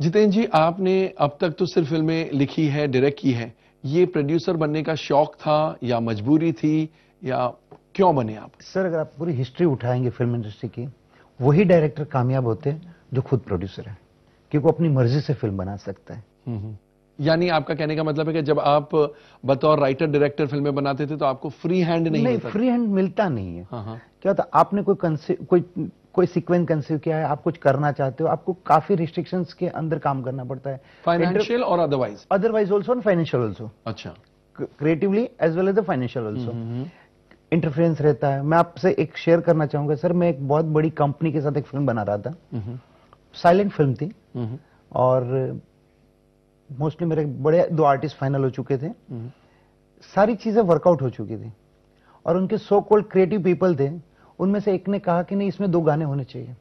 जितेंद्र जी आपने अब तक तो सिर्फ फिल्में लिखी है डायरेक्ट की है ये प्रोड्यूसर बनने का शौक था या मजबूरी थी या क्यों बने आप सर अगर आप पूरी हिस्ट्री उठाएंगे फिल्म इंडस्ट्री की वही डायरेक्टर कामयाब होते हैं जो खुद प्रोड्यूसर है क्योंकि अपनी मर्जी से फिल्म बना सकता है हम्म, हम्म। यानी आपका कहने का मतलब है कि जब आप बतौर राइटर डायरेक्टर फिल्में बनाते थे तो आपको फ्री हैंड नहीं, नहीं फ्री हैंड मिलता नहीं है हाँ।, हाँ। क्या था आपने कोई कोई कोई सीक्वेंस कंसीव किया है आप कुछ करना चाहते हो आपको काफी रिस्ट्रिक्शंस के अंदर काम करना पड़ता है फाइनेंशियल और otherwise otherwise also and financial also अच्छा creatively as well as the financial also interference रहता है मैं आपसे एक शेयर करना चाहूंगा सर मैं एक बहुत बड़ी कंपनी के साथ एक फिल्म बना रहा था साइलेंट फिल्म हम्म, हम्म। थी हम्म, और मोस्टली मेरे बड़े दो आर्टिस्ट फाइनल हो चुके थे सारी चीजें वर्कआउट हो चुकी थी और उनके सो कॉल्ड क्रिएटिव पीपल थे उनमें से एक ने कहा कि नहीं इसमें दो गाने होने चाहिए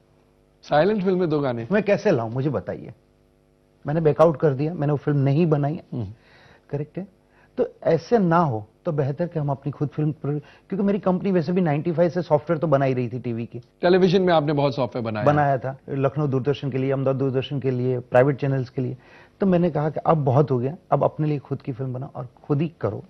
साइलेंट फिल्म में दो गाने मैं कैसे लाऊ मुझे बताइए मैंने बैकआउट कर दिया मैंने वो फिल्म नहीं बनाई करेक्ट हम्म। है तो ऐसे ना हो तो बेहतर कि हम अपनी खुद फिल्म क्योंकि मेरी कंपनी वैसे भी 95 से सॉफ्टवेयर तो बनाई रही थी टीवी की टेलीविजन में आपने बहुत सॉफ्टवेयर बनाया बनाया था लखनऊ दूरदर्शन के लिए अहमदाबाद दूरदर्शन के लिए प्राइवेट चैनल्स के लिए तो मैंने कहा कि अब बहुत हो गया अब अपने लिए खुद की फिल्म बनाओ और खुद ही करो